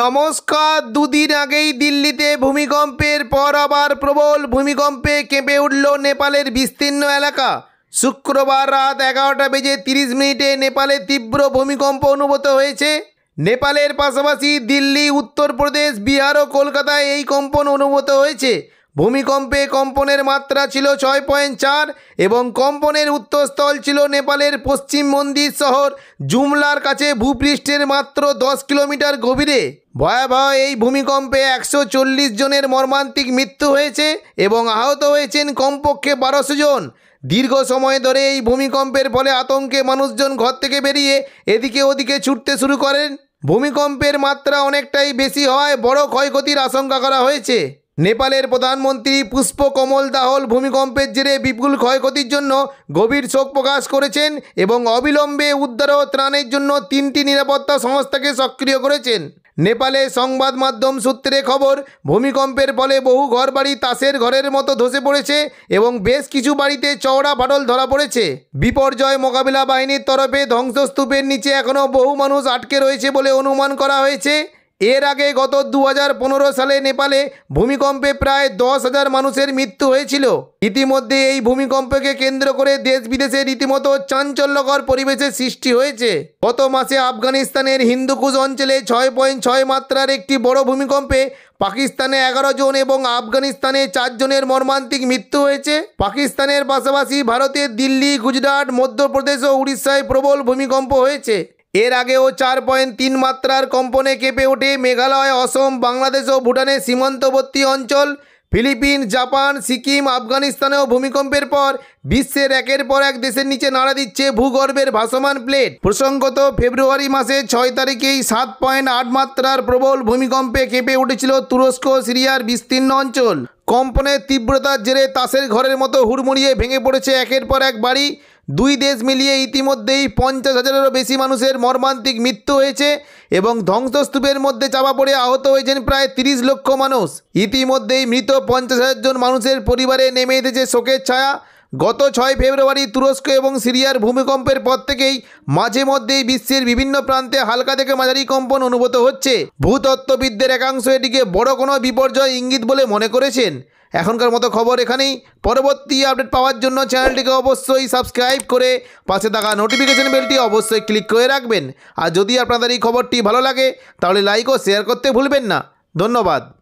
নমস্কার দুদিন আগেই দিল্লিতে ভূমিকম্পের পর আবার প্রবল ভূমিকম্পে কেঁপে উঠল নেপালের বিস্তীর্ণ এলাকা শুক্রবার রাত এগারোটা বেজে তিরিশ মিনিটে নেপালে তীব্র ভূমিকম্প অনুভূত হয়েছে নেপালের পাশাপাশি দিল্লি উত্তরপ্রদেশ বিহার ও কলকাতায় এই কম্পন অনুভূত হয়েছে ভূমিকম্পে কম্পনের মাত্রা ছিল ছয় পয়েন্ট চার এবং কম্পনের উত্তরস্থল ছিল নেপালের পশ্চিম মন্দির শহর জুমলার কাছে ভূপৃষ্ঠের মাত্র দশ কিলোমিটার গভীরে ভয়াবহ এই ভূমিকম্পে একশো চল্লিশ জনের মর্মান্তিক মৃত্যু হয়েছে এবং আহত হয়েছেন কমপক্ষে বারোশো জন দীর্ঘ সময় ধরে এই ভূমিকম্পের ফলে আতঙ্কে মানুষজন ঘর থেকে বেরিয়ে এদিকে ওদিকে ছুটতে শুরু করেন ভূমিকম্পের মাত্রা অনেকটাই বেশি হওয়ায় বড় ক্ষয়ক্ষতির আশঙ্কা করা হয়েছে নেপালের প্রধানমন্ত্রী পুষ্পকমল দাহল ভূমিকম্পের জেরে বিপুল ক্ষয়ক্ষতির জন্য গভীর শোক প্রকাশ করেছেন এবং অবিলম্বে উদ্ধার ও ত্রাণের জন্য তিনটি নিরাপত্তা সংস্থাকে সক্রিয় করেছেন নেপালে সংবাদ মাধ্যম সূত্রে খবর ভূমিকম্পের ফলে বহু ঘরবাড়ি তাসের ঘরের মতো ধসে পড়েছে এবং বেশ কিছু বাড়িতে চওড়া ফাটল ধরা পড়েছে বিপর্যয় মোকাবিলা বাহিনীর তরফে ধ্বংসস্তূপের নিচে এখনও বহু মানুষ আটকে রয়েছে বলে অনুমান করা হয়েছে এর আগে গত দু সালে নেপালে ভূমিকম্পে প্রায় দশ হাজার মানুষের মৃত্যু হয়েছিল ইতিমধ্যে এই ভূমিকম্পকে কেন্দ্র করে দেশ বিদেশে রীতিমতো চাঞ্চল্যকর পরিবেশের সৃষ্টি হয়েছে গত মাসে আফগানিস্তানের হিন্দুকুশ অঞ্চলে ছয় পয়েন্ট ছয় মাত্রার একটি বড় ভূমিকম্পে পাকিস্তানে এগারো জন এবং আফগানিস্তানে চারজনের মর্মান্তিক মৃত্যু হয়েছে পাকিস্তানের পাশাপাশি ভারতের দিল্লি গুজরাট মধ্যপ্রদেশ ও উড়িষ্যায় প্রবল ভূমিকম্প হয়েছে এর আগেও চার পয়েন্ট তিন মাত্রার কম্পনে কেঁপে ওঠে মেঘালয় অসম বাংলাদেশ ও ভুটানের সীমান্তবর্তী অঞ্চল ফিলিপিন জাপান সিকিম আফগানিস্তানেও ভূমিকম্পের পর বিশ্বের একের পর এক দেশের নিচে নাড়া দিচ্ছে ভূগর্ভের ভাসমান প্লেট প্রসঙ্গত ফেব্রুয়ারি মাসে ছয় তারিখেই সাত পয়েন্ট আট মাত্রার প্রবল ভূমিকম্পে কেঁপে উঠেছিল তুরস্ক সিরিয়ার বিস্তীর্ণ অঞ্চল কম্পনের তীব্রতার জেরে তাসের ঘরের মতো হুড়মুড়িয়ে ভেঙে পড়েছে একের পর এক বাড়ি দুই দেশ মিলিয়ে ইতিমধ্যেই পঞ্চাশ হাজারেরও বেশি মানুষের মর্মান্তিক মৃত্যু হয়েছে এবং ধ্বংসস্তূপের মধ্যে চাপা পড়ে আহত হয়েছেন প্রায় তিরিশ লক্ষ মানুষ ইতিমধ্যেই মৃত পঞ্চাশ হাজার জন মানুষের পরিবারে নেমে এসেছে শোকের ছায়া গত ছয় ফেব্রুয়ারি তুরস্ক এবং সিরিয়ার ভূমিকম্পের পর থেকেই মাঝে মধ্যেই বিশ্বের বিভিন্ন প্রান্তে হালকা থেকে মাঝারি কম্পন অনুভূত হচ্ছে ভূতত্ত্ববিদদের একাংশ এটিকে বড় কোনো বিপর্যয় ইঙ্গিত বলে মনে করেছেন এখনকার মতো খবর এখানেই পরবর্তী আপডেট পাওয়ার জন্য চ্যানেলটিকে অবশ্যই সাবস্ক্রাইব করে পাশে থাকা নোটিফিকেশন বেলটি অবশ্যই ক্লিক করে রাখবেন আর যদি আপনাদের এই খবরটি ভালো লাগে তাহলে লাইক ও শেয়ার করতে ভুলবেন না ধন্যবাদ